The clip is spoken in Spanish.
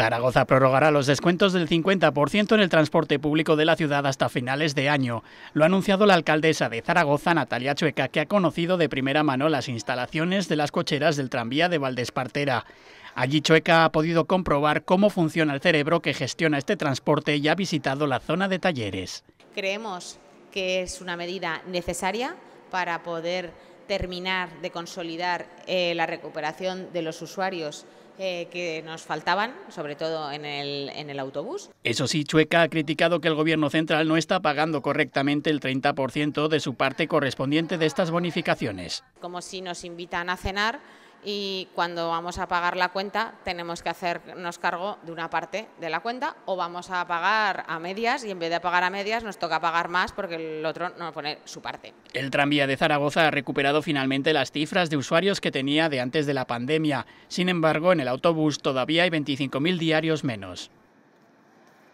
Zaragoza prorrogará los descuentos del 50% en el transporte público de la ciudad hasta finales de año. Lo ha anunciado la alcaldesa de Zaragoza, Natalia Chueca, que ha conocido de primera mano las instalaciones de las cocheras del tranvía de Valdespartera. Allí Chueca ha podido comprobar cómo funciona el cerebro que gestiona este transporte y ha visitado la zona de talleres. Creemos que es una medida necesaria para poder terminar de consolidar eh, la recuperación de los usuarios eh, que nos faltaban, sobre todo en el, en el autobús. Eso sí, Chueca ha criticado que el gobierno central no está pagando correctamente el 30% de su parte correspondiente de estas bonificaciones. Como si nos invitan a cenar y cuando vamos a pagar la cuenta tenemos que hacernos cargo de una parte de la cuenta o vamos a pagar a medias y en vez de pagar a medias nos toca pagar más porque el otro no pone su parte. El tranvía de Zaragoza ha recuperado finalmente las cifras de usuarios que tenía de antes de la pandemia. Sin embargo, en el autobús todavía hay 25.000 diarios menos.